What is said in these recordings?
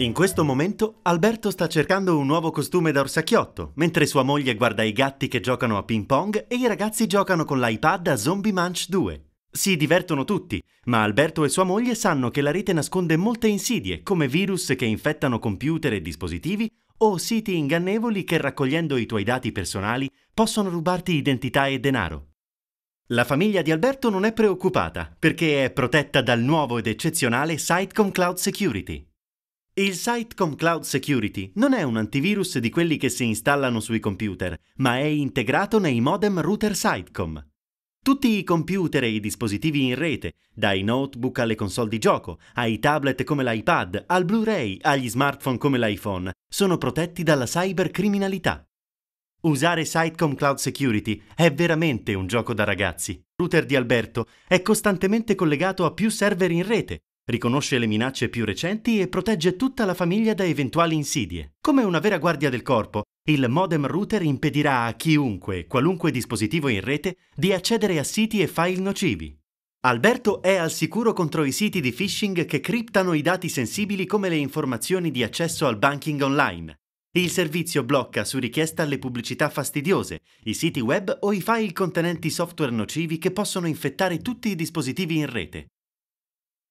In questo momento Alberto sta cercando un nuovo costume da orsacchiotto, mentre sua moglie guarda i gatti che giocano a ping pong e i ragazzi giocano con l'iPad a Zombie Munch 2. Si divertono tutti, ma Alberto e sua moglie sanno che la rete nasconde molte insidie, come virus che infettano computer e dispositivi o siti ingannevoli che raccogliendo i tuoi dati personali possono rubarti identità e denaro. La famiglia di Alberto non è preoccupata perché è protetta dal nuovo ed eccezionale Sitecom Cloud Security. Il Sitecom Cloud Security non è un antivirus di quelli che si installano sui computer, ma è integrato nei modem router Sitecom. Tutti i computer e i dispositivi in rete, dai notebook alle console di gioco, ai tablet come l'iPad, al Blu-ray, agli smartphone come l'iPhone, sono protetti dalla cybercriminalità. Usare Sitecom Cloud Security è veramente un gioco da ragazzi. Il router di Alberto è costantemente collegato a più server in rete, riconosce le minacce più recenti e protegge tutta la famiglia da eventuali insidie. Come una vera guardia del corpo, il modem router impedirà a chiunque, qualunque dispositivo in rete, di accedere a siti e file nocivi. Alberto è al sicuro contro i siti di phishing che criptano i dati sensibili come le informazioni di accesso al banking online. Il servizio blocca su richiesta le pubblicità fastidiose, i siti web o i file contenenti software nocivi che possono infettare tutti i dispositivi in rete.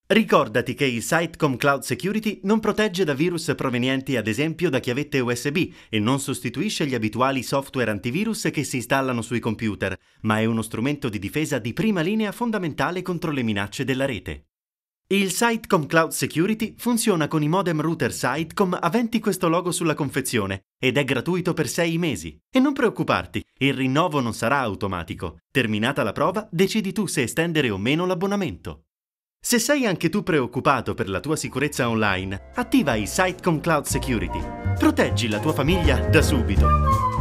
Ricordati che il Sitecom Cloud Security non protegge da virus provenienti ad esempio da chiavette USB e non sostituisce gli abituali software antivirus che si installano sui computer, ma è uno strumento di difesa di prima linea fondamentale contro le minacce della rete. Il Sitecom Cloud Security funziona con i modem router Sitecom aventi questo logo sulla confezione ed è gratuito per 6 mesi. E non preoccuparti, il rinnovo non sarà automatico. Terminata la prova, decidi tu se estendere o meno l'abbonamento. Se sei anche tu preoccupato per la tua sicurezza online, attiva i Sitecom Cloud Security. Proteggi la tua famiglia da subito.